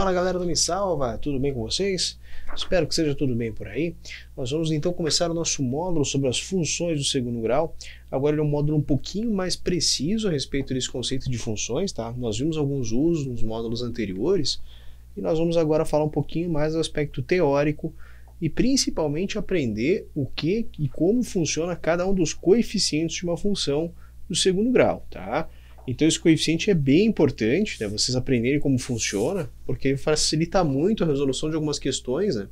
Fala galera do Me Salva, tudo bem com vocês? Espero que seja tudo bem por aí. Nós vamos então começar o nosso módulo sobre as funções do segundo grau. Agora ele é um módulo um pouquinho mais preciso a respeito desse conceito de funções, tá? Nós vimos alguns usos nos módulos anteriores e nós vamos agora falar um pouquinho mais do aspecto teórico e principalmente aprender o que e como funciona cada um dos coeficientes de uma função do segundo grau, tá? Então esse coeficiente é bem importante, né? Vocês aprenderem como funciona, porque facilita muito a resolução de algumas questões, né?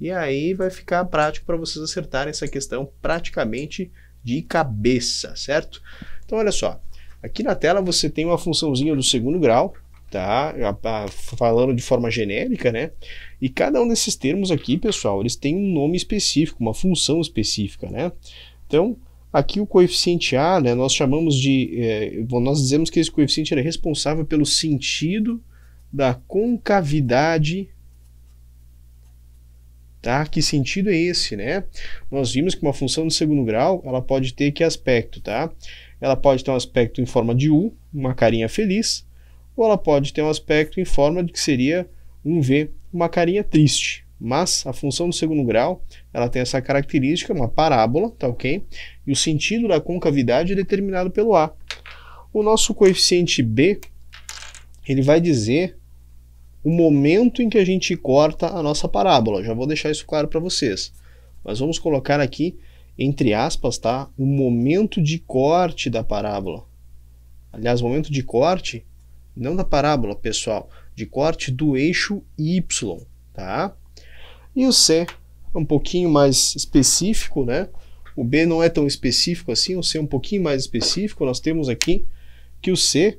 E aí vai ficar prático para vocês acertarem essa questão praticamente de cabeça, certo? Então olha só, aqui na tela você tem uma funçãozinha do segundo grau, tá? Falando de forma genérica, né? E cada um desses termos aqui, pessoal, eles têm um nome específico, uma função específica, né? Então, Aqui o coeficiente A, né, nós chamamos de, é, nós dizemos que esse coeficiente era é responsável pelo sentido da concavidade Tá? Que sentido é esse, né? Nós vimos que uma função de segundo grau, ela pode ter que aspecto, tá? Ela pode ter um aspecto em forma de U, uma carinha feliz, ou ela pode ter um aspecto em forma de que seria um V, uma carinha triste, mas a função do segundo grau, ela tem essa característica, uma parábola, tá ok? E o sentido da concavidade é determinado pelo A. O nosso coeficiente B, ele vai dizer o momento em que a gente corta a nossa parábola. Já vou deixar isso claro para vocês. Mas vamos colocar aqui, entre aspas, tá? O momento de corte da parábola. Aliás, momento de corte, não da parábola, pessoal, de corte do eixo Y, tá? E o C é um pouquinho mais específico, né? O B não é tão específico assim, o C é um pouquinho mais específico. Nós temos aqui que o C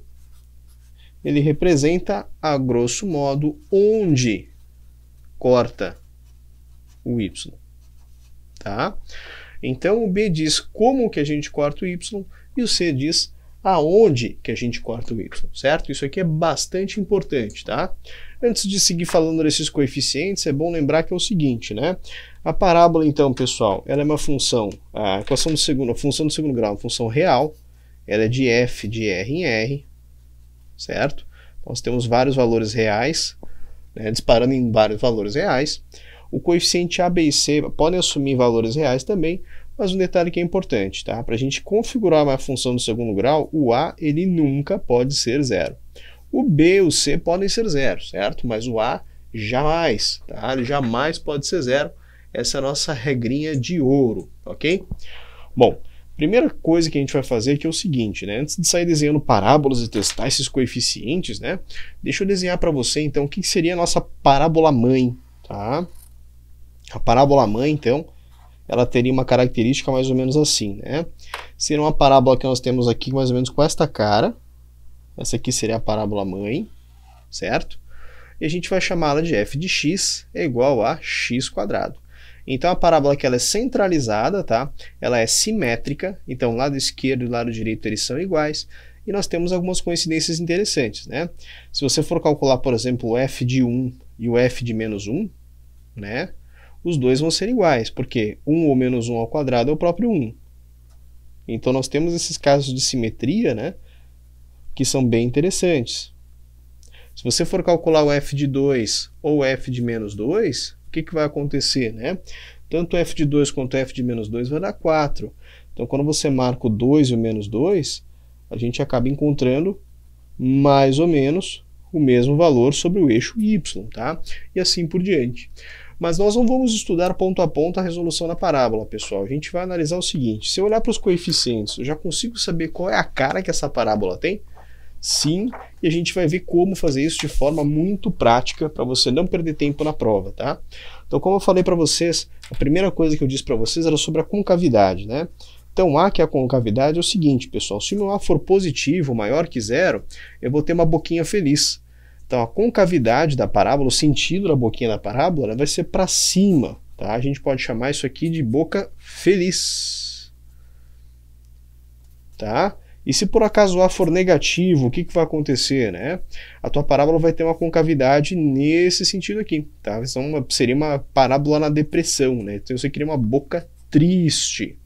ele representa, a grosso modo, onde corta o Y. Tá? Então o B diz como que a gente corta o Y e o C diz aonde que a gente corta o Y, certo? Isso aqui é bastante importante, tá? Antes de seguir falando desses coeficientes, é bom lembrar que é o seguinte, né? A parábola, então, pessoal, ela é uma função, a equação do segundo, a função do segundo grau, é uma função real, ela é de f de r em r, certo? Nós temos vários valores reais, né, disparando em vários valores reais. O coeficiente A, B e C podem assumir valores reais também, mas um detalhe que é importante, tá? Para a gente configurar uma função do segundo grau, o A ele nunca pode ser zero. O B, o C podem ser zero, certo? Mas o A jamais, tá? Ele jamais pode ser zero. Essa é a nossa regrinha de ouro, ok? Bom, primeira coisa que a gente vai fazer aqui é o seguinte, né? Antes de sair desenhando parábolas e testar esses coeficientes, né? Deixa eu desenhar para você, então, o que seria a nossa parábola mãe, tá? A parábola mãe, então, ela teria uma característica mais ou menos assim, né? Seria uma parábola que nós temos aqui mais ou menos com esta cara, essa aqui seria a parábola mãe, certo? E a gente vai chamá-la de f de x é igual a x quadrado. Então a parábola que ela é centralizada, tá? Ela é simétrica, então lado esquerdo e lado direito eles são iguais. E nós temos algumas coincidências interessantes, né? Se você for calcular, por exemplo, o f de 1 e o f de menos 1, né? Os dois vão ser iguais, porque 1 ou menos 1 ao quadrado é o próprio 1. Então nós temos esses casos de simetria, né? que são bem interessantes. Se você for calcular o f de 2 ou f de menos 2, o que, que vai acontecer? Né? Tanto f de 2 quanto f de menos 2 vai dar 4. Então, quando você marca o 2 e o menos 2, a gente acaba encontrando mais ou menos o mesmo valor sobre o eixo y, tá? E assim por diante. Mas nós não vamos estudar ponto a ponto a resolução da parábola, pessoal. A gente vai analisar o seguinte: se eu olhar para os coeficientes, eu já consigo saber qual é a cara que essa parábola tem? sim, e a gente vai ver como fazer isso de forma muito prática para você não perder tempo na prova, tá? Então, como eu falei para vocês, a primeira coisa que eu disse para vocês era sobre a concavidade, né? Então, A, que é a concavidade, é o seguinte, pessoal, se o meu A for positivo, maior que zero, eu vou ter uma boquinha feliz. Então, a concavidade da parábola, o sentido da boquinha da parábola, vai ser para cima, tá? A gente pode chamar isso aqui de boca feliz, tá? E se por acaso o A for negativo, o que, que vai acontecer, né? A tua parábola vai ter uma concavidade nesse sentido aqui, tá? Então uma, seria uma parábola na depressão, né? Então você cria uma boca triste.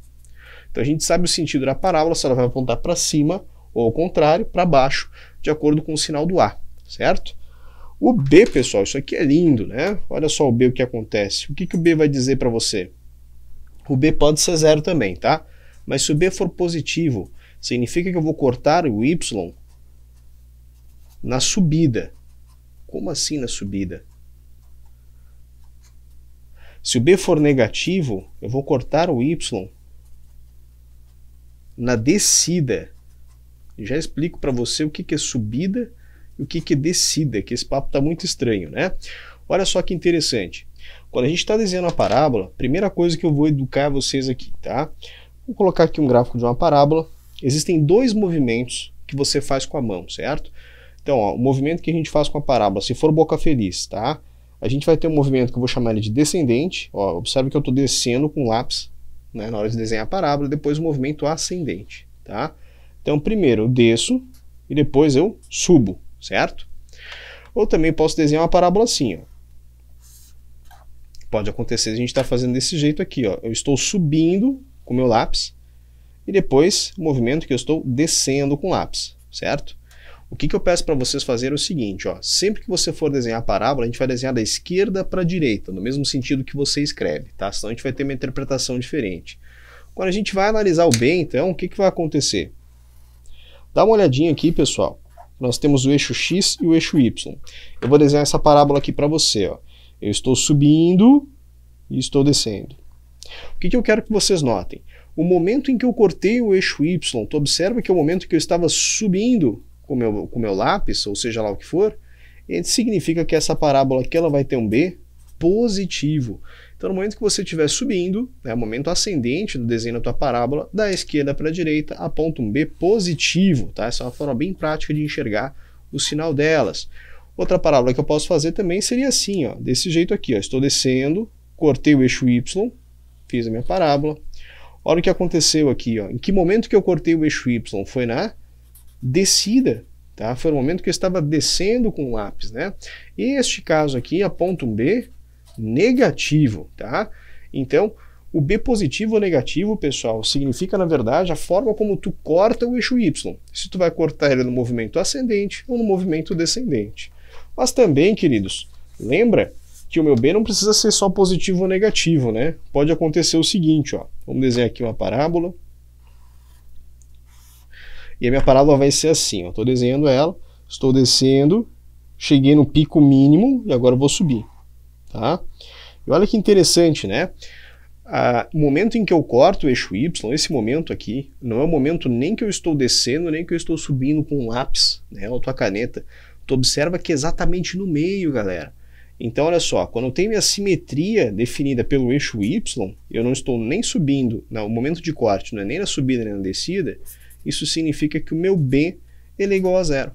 Então a gente sabe o sentido da parábola, se ela vai apontar para cima ou ao contrário, para baixo, de acordo com o sinal do A, certo? O B, pessoal, isso aqui é lindo, né? Olha só o B o que acontece. O que, que o B vai dizer para você? O B pode ser zero também, tá? Mas se o B for positivo, significa que eu vou cortar o Y na subida. Como assim na subida? Se o B for negativo, eu vou cortar o Y na descida. Já explico para você o que, é subida e o que, que é descida, que esse papo está muito estranho, né? Olha só que interessante. Quando a gente está desenhando a parábola, primeira coisa que eu vou educar vocês aqui, tá? Vou colocar aqui um gráfico de uma parábola. Existem dois movimentos que você faz com a mão, certo? Então, ó, o movimento que a gente faz com a parábola, se for boca feliz, tá? A gente vai ter um movimento que eu vou chamar ele de descendente. Ó, observe que eu estou descendo com o lápis né, na hora de desenhar a parábola, depois o movimento ascendente, tá? Então, primeiro eu desço e depois eu subo, certo? Ou também posso desenhar uma parábola assim, ó pode acontecer a gente estar tá fazendo desse jeito aqui, ó. Eu estou subindo com o meu lápis e depois o movimento que eu estou descendo com lápis, certo? O que, que eu peço para vocês fazer é o seguinte, ó, sempre que você for desenhar a parábola, a gente vai desenhar da esquerda para a direita, no mesmo sentido que você escreve, tá? Senão a gente vai ter uma interpretação diferente. Quando a gente vai analisar o B, então, o que, que vai acontecer? Dá uma olhadinha aqui, pessoal. Nós temos o eixo X e o eixo Y. Eu vou desenhar essa parábola aqui para você. Ó. Eu estou subindo e estou descendo. O que, que eu quero que vocês notem? O momento em que eu cortei o eixo Y, tu observa que é o momento que eu estava subindo com meu, com meu lápis, ou seja lá o que for, significa que essa parábola aqui ela vai ter um B positivo. Então, no momento que você estiver subindo, é o momento ascendente do desenho da tua parábola, da esquerda para a direita, aponta um B positivo, tá? Essa é uma forma bem prática de enxergar o sinal delas. Outra parábola que eu posso fazer também seria assim, ó, desse jeito aqui, ó, estou descendo, cortei o eixo Y, fiz a minha parábola, Olha o que aconteceu aqui, ó. Em que momento que eu cortei o eixo Y? Foi na descida, tá? Foi no momento que eu estava descendo com o lápis, né? E este caso aqui aponta um B negativo, tá? Então, o B positivo ou negativo, pessoal, significa, na verdade, a forma como tu corta o eixo Y. Se tu vai cortar ele no movimento ascendente ou no movimento descendente. Mas também, queridos, lembra que o meu bem não precisa ser só positivo ou negativo, né? Pode acontecer o seguinte, ó. Vamos desenhar aqui uma parábola. E a minha parábola vai ser assim, ó. Estou desenhando ela, estou descendo, cheguei no pico mínimo e agora vou subir, tá? E olha que interessante, né? o momento em que eu corto o eixo Y, esse momento aqui, não é o momento nem que eu estou descendo, nem que eu estou subindo com um lápis, né, ou tua caneta. Tu observa que é exatamente no meio, galera. Então, olha só, quando eu tenho minha simetria definida pelo eixo Y, eu não estou nem subindo, no momento de corte, não é nem na subida nem na descida, isso significa que o meu B ele é igual a zero.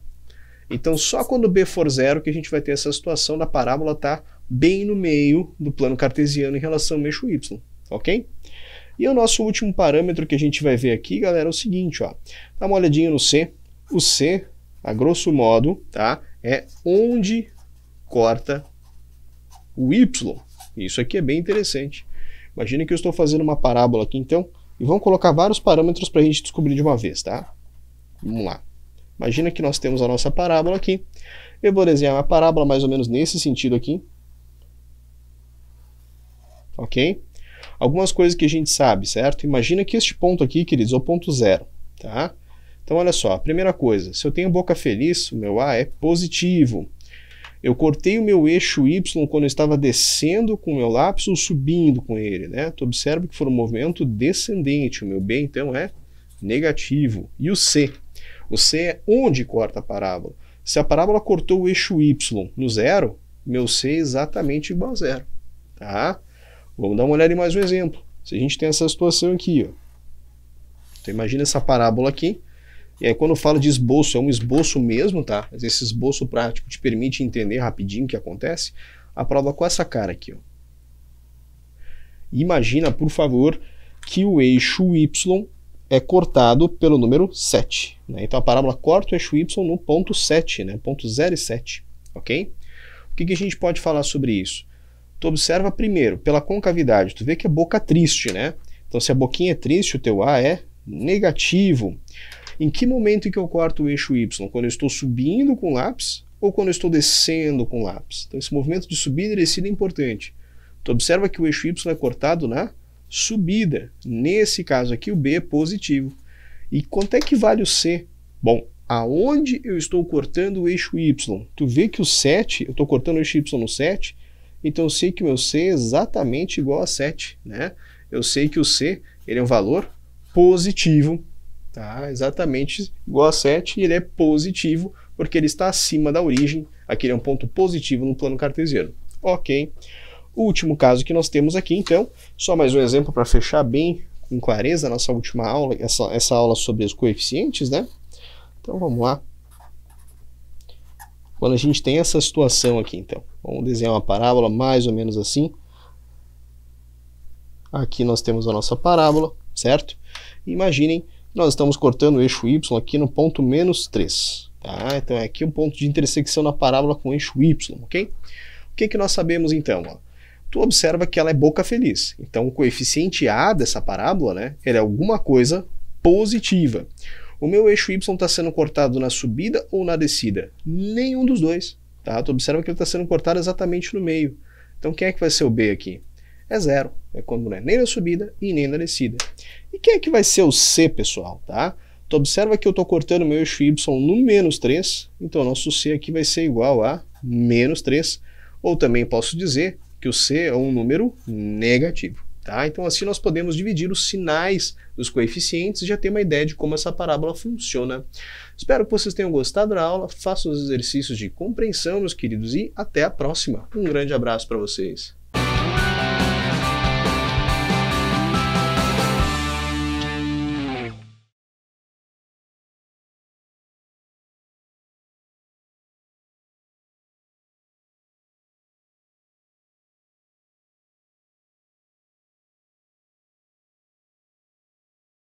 Então, só quando B for zero que a gente vai ter essa situação da parábola estar tá bem no meio do plano cartesiano em relação ao eixo Y, ok? E o nosso último parâmetro que a gente vai ver aqui, galera, é o seguinte, ó. Dá uma olhadinha no C. O C, a grosso modo, tá? É onde corta o Y. Isso aqui é bem interessante. Imagina que eu estou fazendo uma parábola aqui, então, e vamos colocar vários parâmetros para a gente descobrir de uma vez, tá? Vamos lá. Imagina que nós temos a nossa parábola aqui. Eu vou desenhar uma parábola mais ou menos nesse sentido aqui. Ok? Algumas coisas que a gente sabe, certo? Imagina que este ponto aqui, queridos, é o ponto zero, tá? Então, olha só, primeira coisa, se eu tenho boca feliz, o meu A é positivo. Eu cortei o meu eixo Y quando eu estava descendo com o meu lápis ou subindo com ele, né? Tu observa que foi um movimento descendente. O meu B, então, é negativo. E o C? O C é onde corta a parábola. Se a parábola cortou o eixo Y no zero, meu C é exatamente igual a zero, tá? Vamos dar uma olhada em mais um exemplo. Se a gente tem essa situação aqui, ó. Então imagina essa parábola aqui. E aí, quando eu falo de esboço, é um esboço mesmo, tá? Mas esse esboço prático te permite entender rapidinho o que acontece. A prova com essa cara aqui, ó. Imagina, por favor, que o eixo Y é cortado pelo número 7. Né? Então a parábola corta o eixo Y no ponto 7, né? ponto 0 e 7. Ok? O que, que a gente pode falar sobre isso? Tu observa primeiro, pela concavidade, tu vê que é boca triste, né? Então se a boquinha é triste, o teu A é negativo. Em que momento que eu corto o eixo Y? Quando eu estou subindo com o lápis ou quando eu estou descendo com o lápis? Então esse movimento de subida e descida é importante. Tu observa que o eixo Y é cortado na subida. Nesse caso aqui o B é positivo. E quanto é que vale o C? Bom, aonde eu estou cortando o eixo Y? Tu vê que o 7, eu estou cortando o eixo Y no 7, então eu sei que o meu C é exatamente igual a 7, né? Eu sei que o C ele é um valor positivo Tá? Exatamente igual a 7, e ele é positivo porque ele está acima da origem. Aqui ele é um ponto positivo no plano cartesiano. Ok. O último caso que nós temos aqui, então, só mais um exemplo para fechar bem com clareza a nossa última aula, essa, essa aula sobre os coeficientes, né? Então vamos lá. Quando a gente tem essa situação aqui, então, vamos desenhar uma parábola mais ou menos assim. Aqui nós temos a nossa parábola, certo? Imaginem nós estamos cortando o eixo Y aqui no ponto menos 3. Tá? Então é aqui o um ponto de intersecção na parábola com o eixo Y, ok? O que, que nós sabemos então? Ó? Tu observa que ela é boca feliz. Então o coeficiente A dessa parábola né, ele é alguma coisa positiva. O meu eixo Y está sendo cortado na subida ou na descida? Nenhum dos dois. Tá? Tu observa que ele está sendo cortado exatamente no meio. Então quem é que vai ser o B aqui? É zero. É quando não é nem na subida e nem na descida. E quem é que vai ser o C, pessoal, tá? Tu observa que eu estou cortando meu eixo Y no menos 3, então nosso C aqui vai ser igual a menos 3, ou também posso dizer que o C é um número negativo. Tá? Então assim nós podemos dividir os sinais dos coeficientes e já ter uma ideia de como essa parábola funciona. Espero que vocês tenham gostado da aula, façam os exercícios de compreensão, meus queridos, e até a próxima. Um grande abraço para vocês.